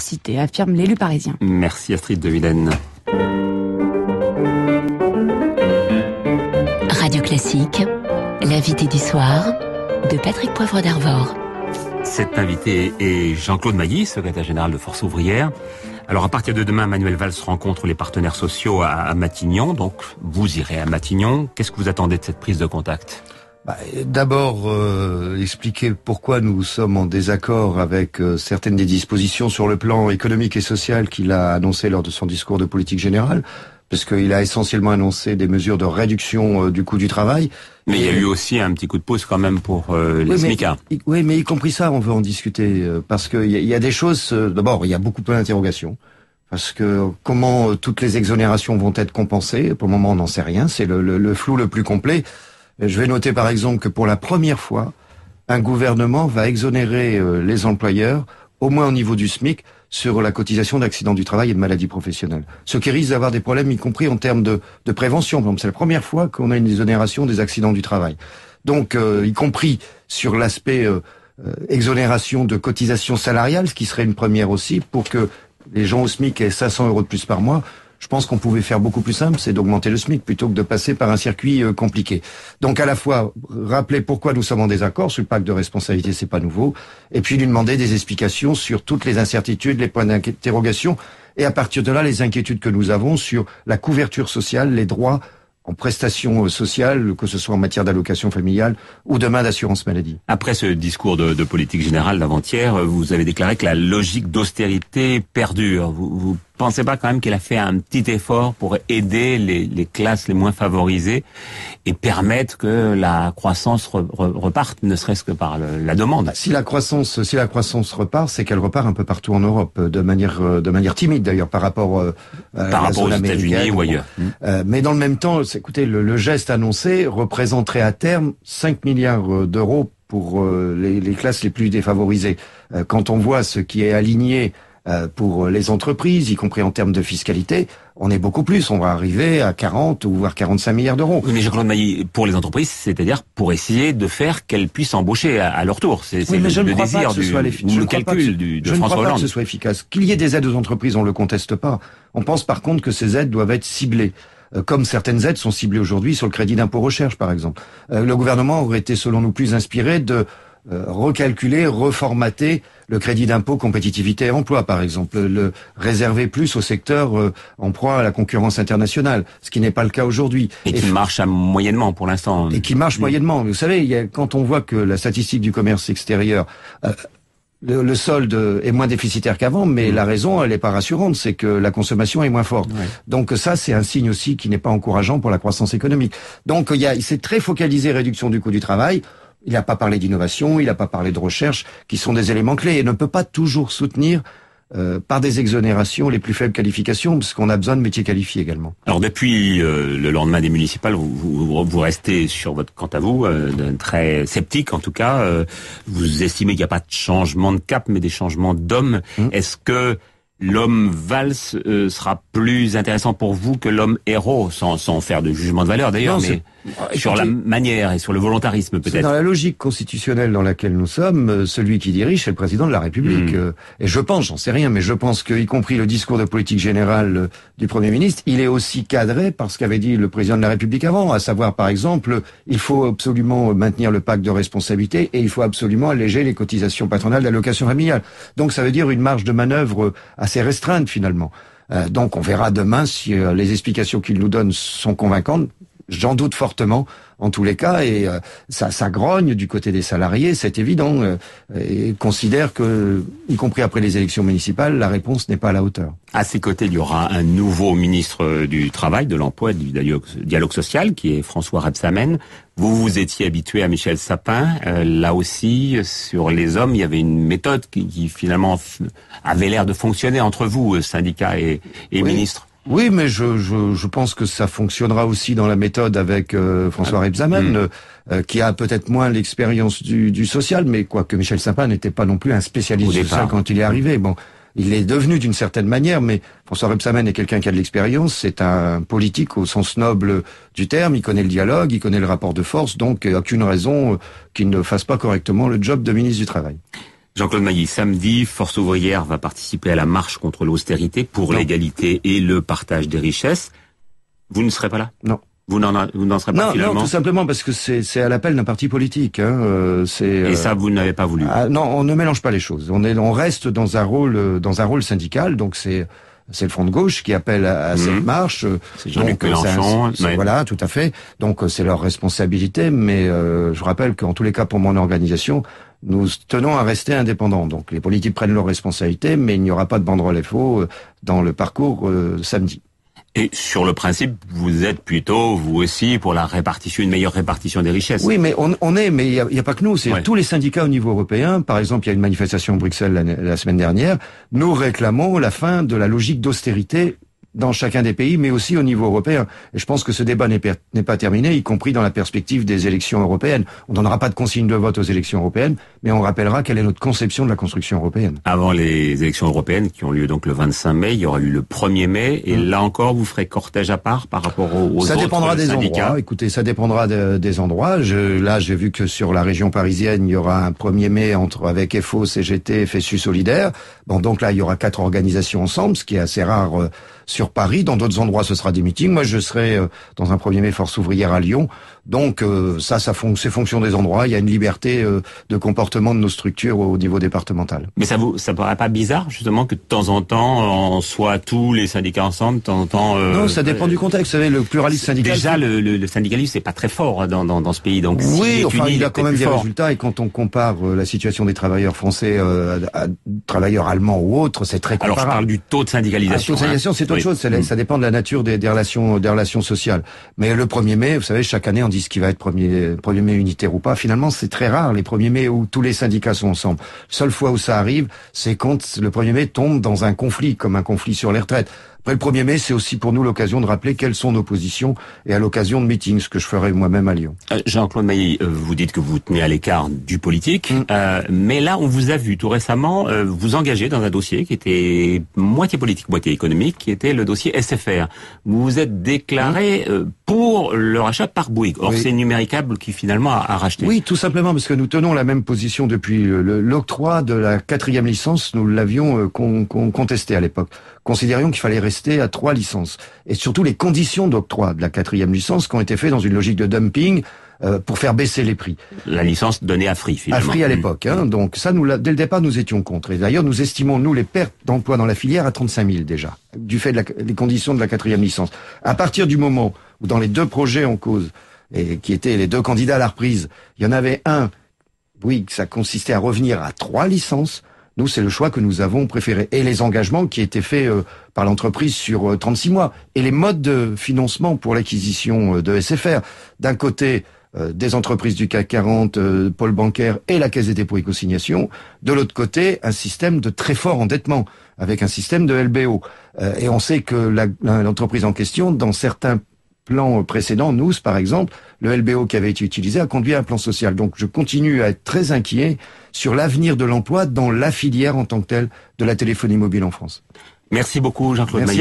cité, affirme l'élu parisien. Merci Astrid de Villene. Radio Classique, l'invité du soir de Patrick Poivre d'Arvor. Cet invité est Jean-Claude Mailly, secrétaire général de Force ouvrière. Alors à partir de demain, Manuel Valls rencontre les partenaires sociaux à Matignon. Donc vous irez à Matignon. Qu'est-ce que vous attendez de cette prise de contact bah, D'abord, euh, expliquer pourquoi nous sommes en désaccord avec euh, certaines des dispositions sur le plan économique et social qu'il a annoncé lors de son discours de politique générale, parce qu'il a essentiellement annoncé des mesures de réduction euh, du coût du travail. Mais il y a eu aussi un petit coup de pouce quand même pour les oui, SMICA. Hein. oui, mais y compris ça, on veut en discuter, parce qu'il y, y, a des choses, d'abord, il y a beaucoup peu d'interrogations. Parce que comment toutes les exonérations vont être compensées, pour le moment on n'en sait rien, c'est le, le, le flou le plus complet. Je vais noter par exemple que pour la première fois, un gouvernement va exonérer euh, les employeurs, au moins au niveau du SMIC, sur la cotisation d'accidents du travail et de maladies professionnelles. Ce qui risque d'avoir des problèmes, y compris en termes de, prévention. C'est la première fois qu'on a une exonération des accidents du travail. Donc, euh, y compris sur l'aspect euh, exonération de cotisation salariale, ce qui serait une première aussi, pour que les gens au SMIC aient 500 euros de plus par mois, je pense qu'on pouvait faire beaucoup plus simple, c'est d'augmenter le SMIC plutôt que de passer par un circuit euh, compliqué. Donc à la fois rappeler pourquoi nous sommes en désaccord sur le pacte de responsabilité, c'est pas nouveau, et puis lui demander des explications sur toutes les incertitudes, les points d'interrogation, et à partir de là les inquiétudes que nous avons sur la couverture sociale, les droits en prestations euh, sociales, que ce soit en matière d'allocation familiale ou demain d'assurance maladie. Après ce discours de, politique générale d'avant-hier, euh, vous avez déclaré que la logique d'austérité perdure. Vous, vous pensez pas quand même qu'il a fait un petit effort pour aider les, les, classes les moins favorisées et permettre que la croissance reparte, ne serait-ce que par la demande Si la croissance, si la croissance repart, c'est qu'elle repart un peu partout en Europe, euh, de manière, euh, de manière timide d'ailleurs, par rapport, euh, à par la rapport aux États-Unis ou ailleurs. mais dans le même temps, écoutez, le, le geste annoncé représenterait à terme 5 milliards d'euros pour les, les, classes les plus défavorisées. Quand on voit ce qui est aligné euh, pour les entreprises, y compris en termes de fiscalité, on est beaucoup plus. On va arriver à 40 ou voire 45 milliards d'euros. mais Jean-Claude pour les entreprises, c'est-à-dire pour essayer de faire qu'elles puissent embaucher à, leur tour. C'est oui, le, je désir du, le calcul je ne crois Pas que ce soit efficace. Qu'il y ait des aides aux entreprises, on le conteste pas. On pense par contre que ces aides doivent être ciblées euh, comme certaines aides sont ciblées aujourd'hui sur le crédit d'impôt recherche, par exemple. Euh, le gouvernement aurait été, selon nous, plus inspiré de euh, recalculer, reformater le crédit d'impôt compétitivité et emploi, par exemple, le réserver plus au secteur euh, en proie à la concurrence internationale, ce qui n'est pas le cas aujourd'hui. Et, qui marche à moyennement pour l'instant. Et qui marche mm. moyennement. Vous savez, quand on voit que la statistique du commerce extérieur euh, le, solde est moins déficitaire qu'avant, mais mm. la raison, elle n'est pas rassurante, c'est que la consommation est moins forte. Donc ça, c'est un signe aussi qui n'est pas encourageant pour la croissance économique. Donc il y a, c'est très focalisé réduction du coût du travail. Il n'a pas parlé d'innovation, il n'a pas parlé de recherche, qui sont des éléments clés, et ne peut pas toujours soutenir euh, par des exonérations les plus faibles qualifications, parce qu'on a besoin de métiers qualifiés également. Alors depuis euh, le lendemain des municipales, vous, vous, restez sur votre, quant à vous, euh, très sceptique en tout cas. vous estimez qu'il n'y a pas de changement de cap, mais des changements d'hommes. Hum. Est-ce que l'homme valse euh, sera plus intéressant pour vous que l'homme héros, sans, sans faire de jugement de valeur d'ailleurs, mais ah, sur la manière et sur le volontarisme peut-être. dans la logique constitutionnelle dans laquelle nous sommes, euh, celui qui dirige, c'est le président de la République. Hmm. Euh, et je pense, j'en sais rien, mais je pense que, y compris le discours de politique générale du Premier ministre, il est aussi cadré par ce qu'avait dit le président de la République avant, à savoir par exemple, il faut absolument maintenir le pacte de responsabilité et il faut absolument alléger les cotisations patronales d'allocation familiale. Donc ça veut dire une marge de manœuvre à c'est restreinte finalement. Euh, donc on verra demain si euh, les explications qu'il nous donne sont convaincantes. J'en doute fortement en tous les cas, et euh, ça, ça grogne du côté des salariés, c'est évident, euh, et considère que, y compris après les élections municipales, la réponse n'est pas à la hauteur. À ses côtés, il y aura un nouveau ministre euh, du Travail, de l'Emploi et du Dialogue Social, qui est François Rebsamen. Vous vous étiez habitué à Michel Sapin. là aussi, sur les hommes, il y avait une méthode qui, finalement avait l'air de fonctionner entre vous, syndicats et, ministres. Oui, mais je, je, pense que ça fonctionnera aussi dans la méthode avec euh, François Rebsamen, ah. euh, qui a peut-être moins l'expérience du, du, social, mais quoique Michel Sapin n'était pas non plus un spécialiste du social quand il est arrivé. Bon, il est devenu d'une certaine manière, mais François Rebsamen est quelqu'un qui a de l'expérience, c'est un politique au sens noble du terme, il connaît le dialogue, il connaît le rapport de force, donc euh, aucune raison qu'il ne fasse pas correctement le job de ministre du Travail. Jean-Claude Mailly, samedi, Force ouvrière va participer à la marche contre l'austérité pour l'égalité et le partage des richesses. Vous ne serez pas là Non. Vous n'en serez pas non, finalement. Non, tout simplement parce que c'est à l'appel d'un parti politique. Hein, euh, et euh, ça, vous n'avez pas voulu. Ah, non, on ne mélange pas les choses. On, est, on reste dans un rôle, euh, dans un rôle syndical, donc c'est c'est le Front de gauche qui appelle à, mhm. cette marche. C'est Jean-Luc Mélenchon. Voilà, tout à fait. Donc c'est leur responsabilité, mais je rappelle qu'en tous les cas, pour mon organisation, nous tenons à rester indépendants. Donc les politiques prennent leurs responsabilités, mais il n'y aura pas de banderole faux euh, dans le parcours euh, samedi. Et sur le principe, vous êtes plutôt, vous aussi, pour la répartition, une meilleure répartition des richesses. Oui, mais on, est, mais il n'y a, pas que nous, c'est tous les syndicats au niveau européen. Par exemple, il y a une manifestation à Bruxelles la semaine dernière. Nous réclamons la fin de la logique d'austérité dans chacun des pays, mais aussi au niveau européen. Et je pense que ce débat n'est pas terminé, y compris dans la perspective des élections européennes. On donnera pas de consigne de vote aux élections européennes, mais on rappellera quelle est notre conception de la construction européenne. Avant les élections européennes, qui ont lieu donc le 25 mai, il y aura eu le 1er mai, et mm. là encore, vous ferez cortège à part par rapport aux, autres Ça dépendra des endroits. Écoutez, ça dépendra des endroits. Je, là, j'ai vu que sur la région parisienne, il y aura un 1er mai entre, avec FO, CGT, FSU e Solidaire. Bon, donc là, il y aura quatre organisations ensemble, ce qui est assez rare euh, sur Paris, dans d'autres endroits ce sera des meetings. Moi je serai euh, dans un premier mai force ouvrière à Lyon. Donc euh, ça, ça fonctionne. c'est fonction des endroits. Il y a une liberté euh, de comportement de nos structures au niveau départemental. Mais ça vous ça paraît pas bizarre justement que de temps en temps on soit tous les syndicats ensemble, de temps en temps. Non, ça dépend du contexte. Vous savez, le pluralisme syndical. Déjà le, syndicalisme c'est pas très fort hein, dans, dans, ce pays. Donc oui, enfin il, a quand même des résultats et quand on compare la situation des travailleurs français à, travailleurs allemands ou autres, c'est très comparable. Alors je parle du taux de ah, hein. syndicalisation. c'est Hmm. ça, dépend de la nature des, relations, sociales. Mais le 1er mai, vous savez, chaque année, on dit ce qui va être 1er, mai unitaire ou pas. Finalement, c'est très rare, les 1er mai, où tous les syndicats sont ensemble. Seule fois où ça arrive, c'est quand le 1er mai tombe dans un conflit, comme un conflit sur les retraites. Après le 1er mai, c'est aussi pour nous l'occasion de rappeler quelles sont nos positions et à l'occasion de meetings, ce que je ferai moi-même à Lyon. Euh, Jean-Claude Mailly, euh, vous dites que vous tenez à l'écart du politique, mm. euh, mais là, on vous a vu tout récemment vous engager dans un dossier qui était moitié politique, moitié économique, qui était le dossier SFR. Vous vous êtes déclaré... Mm pour le rachat par Bouygues. Or, c'est Numéricable qui finalement a, racheté. Oui, tout simplement parce que nous tenons la même position depuis l'octroi de la quatrième licence. Nous l'avions euh, contesté à l'époque. Considérions qu'il fallait rester à trois licences. Et surtout les conditions d'octroi de la quatrième licence qui ont été faites dans une logique de dumping euh, pour faire baisser les prix. La licence donnée à Free, finalement. À Free à mm. l'époque. Hein. Donc ça, nous, dès le départ, nous étions contre. Et d'ailleurs, nous estimons, nous, les pertes d'emplois dans la filière à 35 000 déjà, du fait des conditions de la quatrième licence. À partir du moment dans les deux projets en cause, et qui étaient les deux candidats à la reprise, il y en avait un, oui, ça consistait à revenir à trois licences. Nous, c'est le choix que nous avons préféré. Et les engagements qui étaient faits euh, par l'entreprise sur 36 euh, mois. Et les modes de financement pour l'acquisition euh, de SFR. D'un côté, des entreprises du CAC 40, Pôle bancaire et la Caisse des dépôts et consignations. De l'autre côté, un système de très fort endettement avec un système de LBO. et on sait que l'entreprise en question, dans certains plan précédent, nous, par exemple, le LBO qui avait été utilisé a conduit à un plan social. Donc je continue à être très inquiet sur l'avenir de l'emploi dans la filière en tant que telle de la téléphonie mobile en France. Merci beaucoup, Jean-Claude